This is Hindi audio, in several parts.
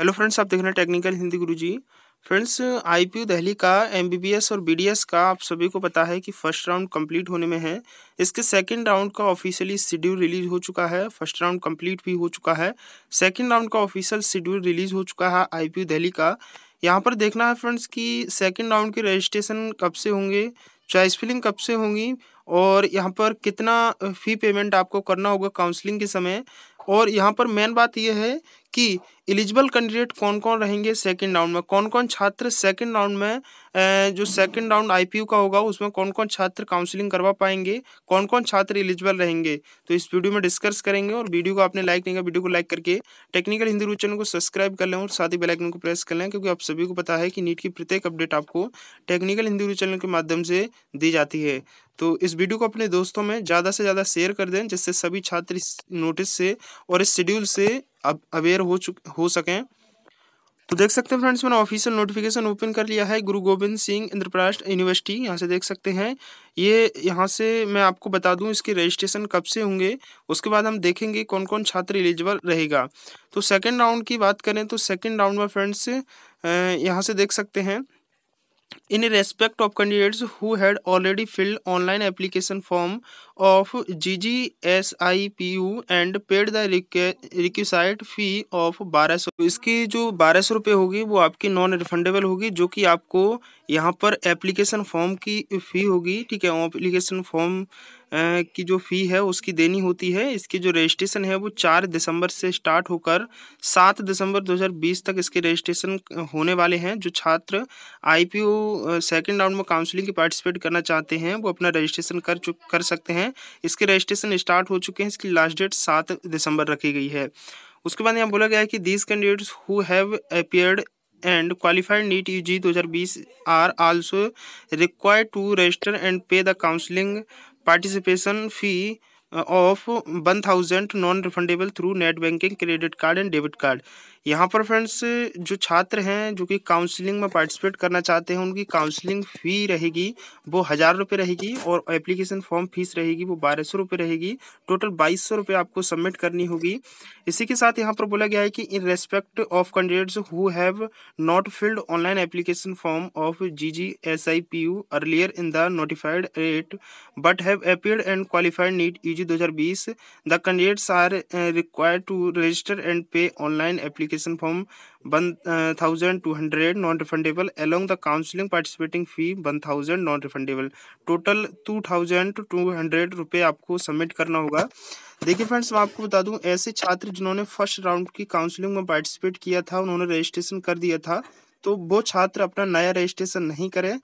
हेलो फ्रेंड्स आप देख रहे हैं technical Hindi Guruji friends IPU Delhi का एमबीबीएस और बीडीएस का आप सभी को पता है कि फर्स्ट राउंड कंप्लीट होने में है इसके सेकंड राउंड का ऑफिशियली शेड्यूल रिलीज हो चुका है फर्स्ट राउंड कंप्लीट भी हो चुका है सेकंड राउंड का ऑफिशियल शेड्यूल रिलीज हो चुका है आई दिल्ली का यहाँ पर देखना है फ्रेंड्स कि सेकेंड राउंड के रजिस्ट्रेशन कब से होंगे चॉइस फिलिंग कब से होंगी और यहाँ पर कितना फ़ी पेमेंट आपको करना होगा काउंसलिंग के समय और यहाँ पर मेन बात यह है कि एलिजिबल कैंडिडेट कौन कौन रहेंगे सेकंड राउंड में कौन कौन छात्र सेकंड राउंड में जो सेकंड राउंड आईपीयू का होगा उसमें कौन कौन छात्र काउंसलिंग करवा पाएंगे कौन कौन छात्र एलिजिबल रहेंगे तो इस वीडियो में डिस्कस करेंगे और वीडियो को आपने लाइक नहीं किया वीडियो को लाइक करके टेक्निकल हिंदी रूप चैनल को सब्सक्राइब कर लें और साथ ही बेलाइकन को प्रेस कर लें क्योंकि आप सभी को पता है कि नीट की प्रत्येक अपडेट आपको टेक्निकल हिंदी रूप चैनल के माध्यम से दी जाती है तो इस वीडियो को अपने दोस्तों में ज़्यादा से ज़्यादा शेयर कर दें जिससे सभी छात्र इस नोटिस से और इस शेड्यूल से अब अवेयर हो चुक हो सकें तो देख सकते हैं फ्रेंड्स मैंने ऑफिशियल नोटिफिकेशन ओपन कर लिया है गुरु गोविंद सिंह इंद्रप्रस्थ यूनिवर्सिटी यहाँ से देख सकते हैं ये यहाँ से मैं आपको बता दूँ इसके रजिस्ट्रेशन कब से होंगे उसके बाद हम देखेंगे कौन कौन छात्र एलिजिबल रहेगा तो सेकेंड राउंड की बात करें तो सेकेंड राउंड में फ्रेंड्स यहाँ से देख सकते हैं in respect of candidates who had already filled online application form of G G S I P U and paid the requisite fee of बारह सौ तो इसकी जो बारह सौ रुपये होगी वो आपकी नॉन रिफंडेबल होगी जो कि आपको यहाँ पर एप्लीकेशन फॉर्म की फ़ी होगी ठीक है एप्लीकेशन फॉर्म की जो फ़ी है उसकी देनी होती है इसकी जो रजिस्ट्रेशन है वो चार दिसंबर से स्टार्ट होकर सात दिसंबर 2020 तक इसके रजिस्ट्रेशन होने वाले हैं जो छात्र आई पी सेकेंड राउंड में काउंसलिंग की पार्टिसिपेट करना चाहते हैं वो अपना रजिस्ट्रेशन कर चुक कर सकते हैं इसके रजिस्ट्रेशन स्टार्ट हो चुके हैं इसकी लास्ट डेट सात दिसंबर रखी गई है उसके बाद यहाँ बोला गया है कि these candidates who have appeared U G दो हज़ार बीस are also required to register and pay the counselling participation fee uh, of 1000 non refundable through net banking credit card and debit card यहाँ पर फ्रेंड्स जो छात्र हैं जो कि काउंसलिंग में पार्टिसिपेट करना चाहते हैं उनकी काउंसलिंग फ़ी रहेगी वो हज़ार रुपये रहेगी और एप्लीकेशन फॉर्म फीस रहेगी वो बारह सौ रुपये रहेगी टोटल बाईस सौ रुपये आपको सबमिट करनी होगी इसी के साथ यहाँ पर बोला गया है कि in respect of candidates who have not filled online application form of G G S I P U earlier in the notified rate but have appeared and qualified NEET U G दो हज़ार बीस the candidates are required to register and pay online application two hundred non refundable refundable the counselling participating fee one thousand non refundable total hundred रुपए आपको सबमिट करना होगा देखिए फ्रेंड्स मैं आपको बता दूं ऐसे छात्र जिन्होंने फर्स्ट राउंड की काउंसलिंग में पार्टिसिपेट किया था उन्होंने रजिस्ट्रेशन कर दिया था तो वो छात्र अपना नया रजिस्ट्रेशन नहीं करे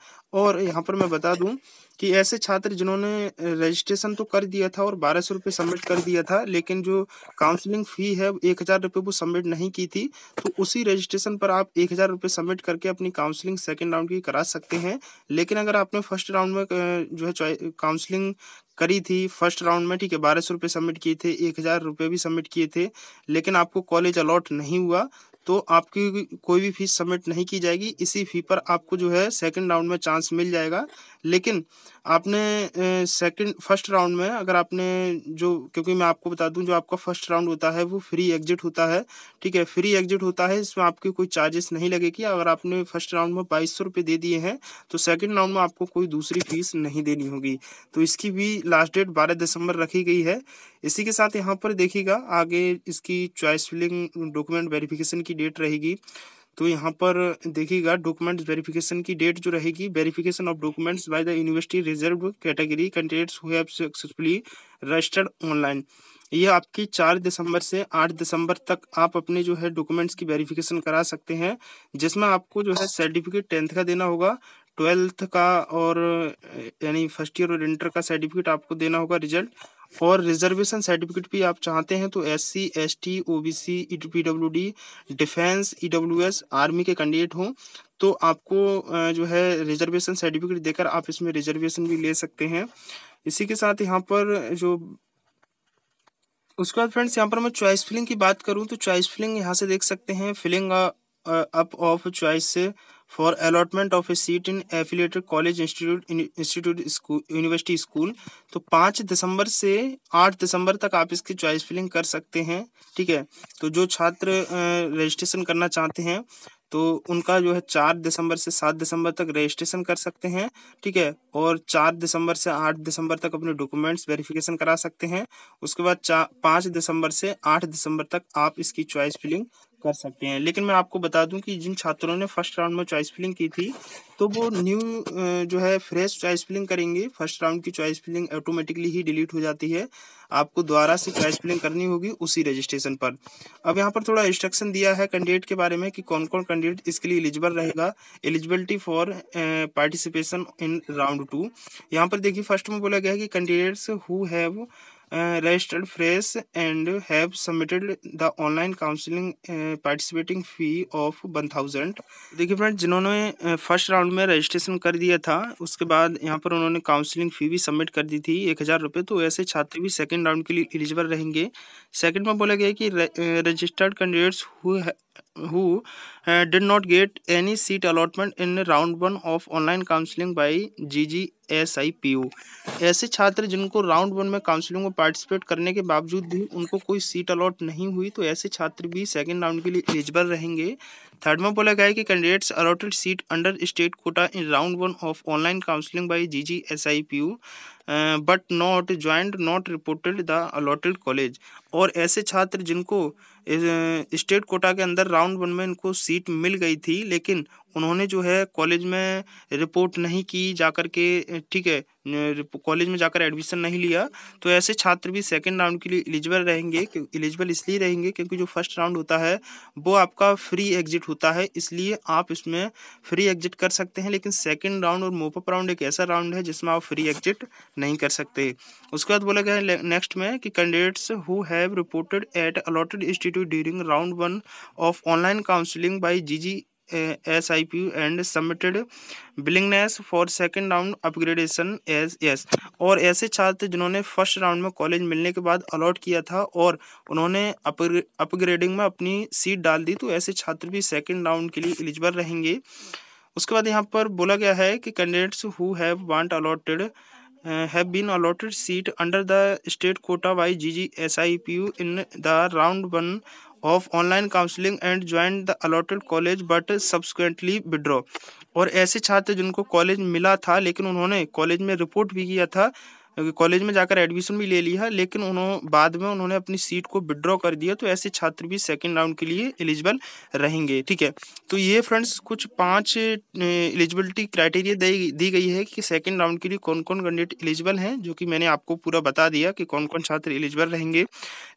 और यहाँ पर मैं बता दूं कि ऐसे छात्र जिन्होंने रजिस्ट्रेशन तो कर दिया था और बारह सौ रुपये सबमिट कर दिया था लेकिन जो काउंसलिंग फ़ी है एक हज़ार रुपये वो सबमिट नहीं की थी तो उसी रजिस्ट्रेशन पर आप एक हज़ार रुपये सबमिट करके अपनी काउंसलिंग सेकेंड राउंड की करा सकते हैं लेकिन अगर आपने फर्स्ट राउंड में जो है काउंसलिंग करी थी फर्स्ट राउंड में ठीक है बारह सौ रुपये सबमिट किए थे एक हज़ार रुपये भी सबमिट किए थे लेकिन आपको कॉलेज अलॉट नहीं हुआ तो आपकी कोई भी फीस सबमिट नहीं की जाएगी इसी फी पर आपको जो है सेकंड राउंड में चांस मिल जाएगा लेकिन आपने सेकंड फर्स्ट राउंड में अगर आपने जो क्योंकि मैं आपको बता दूं जो आपका फर्स्ट राउंड होता है वो फ्री एग्जिट होता है ठीक है फ्री एग्जिट होता है इसमें आपकी कोई चार्जेस नहीं लगेगी अगर आपने फर्स्ट राउंड में बाईस सौ रुपये दे दिए हैं तो सेकेंड राउंड में आपको कोई दूसरी फीस नहीं देनी होगी तो इसकी भी लास्ट डेट बारह दिसंबर रखी गई है इसी के साथ यहाँ पर देखिएगा आगे इसकी चॉइस फिलिंग डॉक्यूमेंट वेरिफिकेशन की डेट रहेगी तो यहाँ पर देखिएगा डॉक्यूमेंट वेरिफिकेशन की डेट जो रहेगी verification of documents by the university reserve category candidates who have successfully registered online ये आपकी चार दिसंबर से आठ दिसंबर तक आप अपने जो है डॉक्यूमेंट्स की वेरिफिकेशन करा सकते हैं जिसमें आपको जो है सर्टिफिकेट टेंथ का देना होगा ट्वेल्थ का और यानी फर्स्ट ईयर और इंटर का सर्टिफिकेट आपको देना होगा रिजल्ट और रिजर्वेशन सर्टिफिकेट भी आप चाहते हैं तो S C S T O B C P W D defence E W S army के कैंडिडेट हों तो आपको जो है रिजर्वेशन सर्टिफिकेट देकर आप इसमें रिजर्वेशन भी ले सकते हैं इसी के साथ यहाँ पर जो उसके बाद फ्रेंड्स यहाँ पर मैं चॉइस फिलिंग की बात करूँ तो चॉइस फिलिंग यहाँ से देख सकते हैं filling up of choice for allotment of a seat in affiliated college institute institute university school तो पाँच दिसंबर से आठ दिसंबर तक आप इसकी चॉइस फिलिंग कर सकते हैं ठीक है तो जो छात्र रजिस्ट्रेशन करना चाहते हैं तो उनका जो है चार दिसंबर से सात दिसंबर तक रजिस्ट्रेशन कर सकते हैं ठीक है और चार दिसंबर से आठ दिसंबर तक अपने डॉक्यूमेंट्स वेरिफिकेशन करा सकते हैं उसके बाद चार पाँच दिसंबर से आठ दिसंबर तक आप इसकी चॉइस फिलिंग कर सकते हैं लेकिन मैं आपको बता दूं कि जिन छात्रों ने फर्स्ट राउंड में चॉइस फिलिंग की थी तो वो न्यू जो है फ्रेश चॉइस फिलिंग करेंगे फर्स्ट राउंड की चॉइस फिलिंग ऑटोमेटिकली ही डिलीट हो जाती है आपको दोबारा से चॉइस फिलिंग करनी होगी उसी रजिस्ट्रेशन पर अब यहाँ पर थोड़ा इंस्ट्रक्शन दिया है कैंडिडेट के बारे में कि कौन कौन कैंडिडेट इसके लिए एलिजिबल रहेगा eligibility for participation in round two यहाँ पर देखिए फर्स्ट में बोला गया है कि candidates who have Uh, registered fresh and have submitted the online counseling uh, participating fee of 1000 देखिए फ्रेंड जिन्होंने फर्स्ट uh, राउंड में रजिस्ट्रेशन कर दिया था उसके बाद यहाँ पर उन्होंने काउंसलिंग फ़ी भी सबमिट कर दी थी एक हज़ार रुपये तो ऐसे छात्र भी सेकेंड राउंड के लिए एलिजिबल रहेंगे सेकेंड में बोला गया कि registered candidates who uh, did not get any seat allotment in round one of online counseling by GGSIPU ऐसे छात्र जिनको राउंड वन में काउंसलिंग में पार्टिसिपेट करने के बावजूद भी उनको कोई सीट अलॉट नहीं हुई तो ऐसे छात्र भी सेकेंड राउंड के लिए एलिजिबल रहेंगे थर्ड में बोला गया है कि candidates allotted seat under state quota in round one of online counselling by G G S I P but not joint not reported the allotted college और ऐसे छात्र जिनको स्टेट कोटा के अंदर राउंड वन में इनको सीट मिल गई थी लेकिन उन्होंने जो है कॉलेज में रिपोर्ट नहीं की जाकर के ठीक है कॉलेज में जाकर एडमिशन नहीं लिया तो ऐसे छात्र भी सेकेंड राउंड के लिए एलिजिबल रहेंगे एलिजिबल इसलिए रहेंगे क्योंकि जो फर्स्ट राउंड होता है वो आपका फ्री एग्जिट होता है इसलिए आप इसमें फ्री एग्जिट कर सकते हैं लेकिन सेकेंड राउंड और मोपअप राउंड एक ऐसा राउंड है जिसमें आप फ्री एग्जिट नहीं कर सकते उसके बाद बोला गया नेक्स्ट में कि candidates who have reported at allotted institute during round one of online counselling by G G S I P and submitted willingness for second round upgradation as S और ऐसे छात्र जिन्होंने फर्स्ट राउंड में कॉलेज मिलने के बाद अलॉट किया था और उन्होंने अपग्रेडिंग में अपनी सीट डाल दी तो ऐसे छात्र भी सेकेंड राउंड के लिए एलिजिबल रहेंगे उसके बाद यहाँ पर बोला गया है कि candidates who have want allotted have been allotted seat under the state quota by GGSIPU in the round one of online counseling and joined the allotted college but subsequently withdraw और ऐसे छात्र जिनको कॉलेज मिला था लेकिन उन्होंने कॉलेज में रिपोर्ट भी किया था कॉलेज में जाकर एडमिशन भी ले लिया लेकिन उन्होंने बाद में उन्होंने अपनी सीट को विड्रॉ कर दिया तो ऐसे छात्र भी सेकेंड राउंड के लिए एलिजिबल रहेंगे ठीक है तो ये फ्रेंड्स कुछ पाँच एलिजिबिलिटी क्राइटेरिया दी गई है कि सेकेंड राउंड के लिए कौन कौन कैंडिडेट एलिजिबल हैं जो कि मैंने आपको पूरा बता दिया कि कौन कौन छात्र एलिजिबल रहेंगे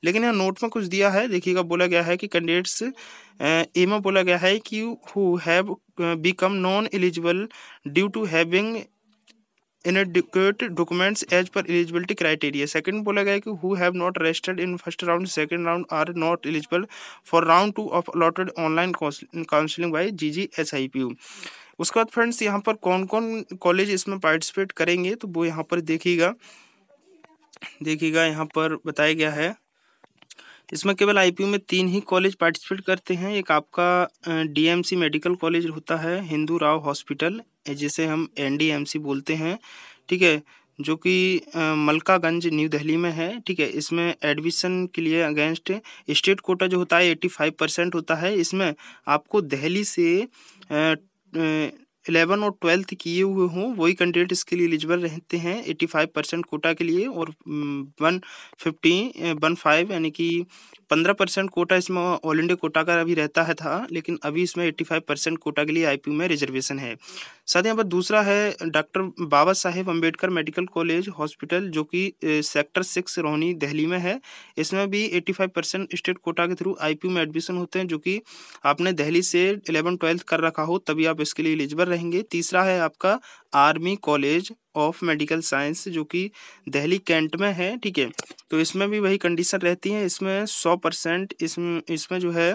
लेकिन यहाँ नोट में कुछ दिया है देखिएगा बोला गया है कि कैंडिडेट्स ए में बोला गया है कि who have become non eligible due to having inadequate documents as per eligibility criteria second बोला गया कि who have not registered in first round second round are not eligible for round two of allotted online counselling by G G S I P U उसके बाद फ्रेंड्स यहाँ पर कौन कौन कॉलेज इसमें पार्टिसिपेट करेंगे तो वो यहाँ पर देखिएगा देखिएगा यहाँ पर बताया गया है इसमें केवल आई में तीन ही कॉलेज पार्टिसिपेट करते हैं एक आपका डी मेडिकल कॉलेज होता है हिंदू राव हॉस्पिटल जिसे हम एन बोलते हैं ठीक है जो कि मलकागंज न्यू दिल्ली में है ठीक है इसमें एडमिशन के लिए अगेंस्ट स्टेट कोटा जो होता है एट्टी फाइव परसेंट होता है इसमें आपको दिल्ली से एलेवन और ट्वेल्थ किए हुए हों वही कैंडिडेट इसके लिए एलिजिबल रहते हैं एट्टी फाइव परसेंट कोटा के लिए और वन फिफ्टी वन फाइव यानी कि पंद्रह परसेंट कोटा इसमें ऑल इंडिया कोटा का अभी रहता है था लेकिन अभी इसमें एट्टी फाइव परसेंट कोटा के लिए यू में रिजर्वेशन है साथ ही यहाँ पर दूसरा है doctor Baba Saheb Ambedkar medical college hospital जो कि सेक्टर सिक्स रोहनी दिल्ली में है इसमें भी eighty five percent state quota के थ्रू आई में एडमिशन होते हैं जो कि आपने दिल्ली से इलेवन ट्वेल्थ कर रखा हो तभी आप इसके लिए एलिजिबल रहेंगे तीसरा है आपका army college of medical science जो कि दिल्ली कैंट में है ठीक है तो इसमें भी वही कंडीशन रहती है इसमें सौ परसेंट इसमें इसमें जो है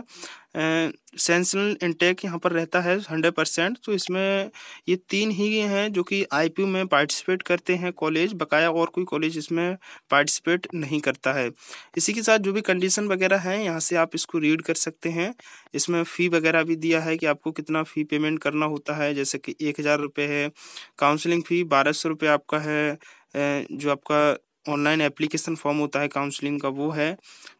सेंसनल इंटेक यहाँ पर रहता है हंड्रेड परसेंट तो इसमें ये तीन ही हैं जो कि आईपीयू में पार्टिसिपेट करते हैं कॉलेज बकाया और कोई कॉलेज इसमें पार्टिसिपेट नहीं करता है इसी के साथ जो भी कंडीशन वगैरह है यहाँ से आप इसको रीड कर सकते हैं इसमें फ़ी वगैरह भी दिया है कि आपको कितना फ़ी पेमेंट करना होता है जैसे कि एक हज़ार रुपये है काउंसलिंग फ़ी बारह सौ रुपये आपका है जो आपका ऑनलाइन एप्लीकेशन फॉर्म होता है काउंसलिंग का वो है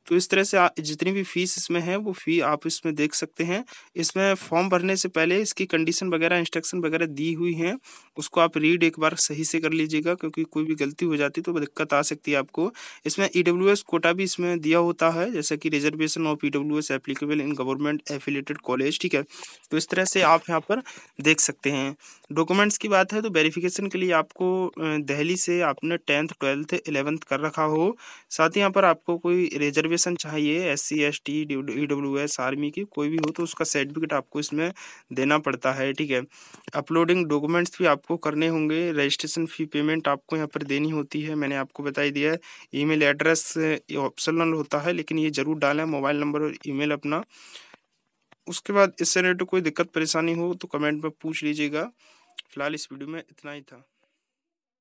तो इस तरह से जितनी भी फीस इसमें है वो फी आप इसमें देख सकते हैं इसमें फॉर्म भरने से पहले इसकी कंडीशन वगैरह इंस्ट्रक्शन वगैरह दी हुई हैं उसको आप रीड एक बार सही से कर लीजिएगा क्योंकि कोई भी गलती हो जाती तो दिक्कत आ सकती है आपको इसमें ई e कोटा भी इसमें दिया होता है जैसे कि reservation of E W S applicable in government affiliated college ठीक है तो इस तरह से आप यहाँ पर देख सकते हैं डॉक्यूमेंट्स की बात है तो वेरिफिकेशन के लिए आपको दहली से आपने टेंथ ट्वेल्थ इलेवंथ कर रखा हो साथ ही यहाँ पर आपको कोई रिजर्वेशन मोटिवेशन चाहिए S C S T E W S army की कोई भी हो तो उसका सर्टिफिकेट आपको इसमें देना पड़ता है ठीक है अपलोडिंग डॉक्यूमेंट्स भी आपको करने होंगे रजिस्ट्रेशन फ़ी पेमेंट आपको यहाँ पर देनी होती है मैंने आपको बताई दिया है ई एड्रेस ऑप्शनल होता है लेकिन ये ज़रूर डालें मोबाइल नंबर और ई अपना उसके बाद इससे रिलेटेड कोई दिक्कत परेशानी हो तो कमेंट में पूछ लीजिएगा फिलहाल इस वीडियो में इतना ही था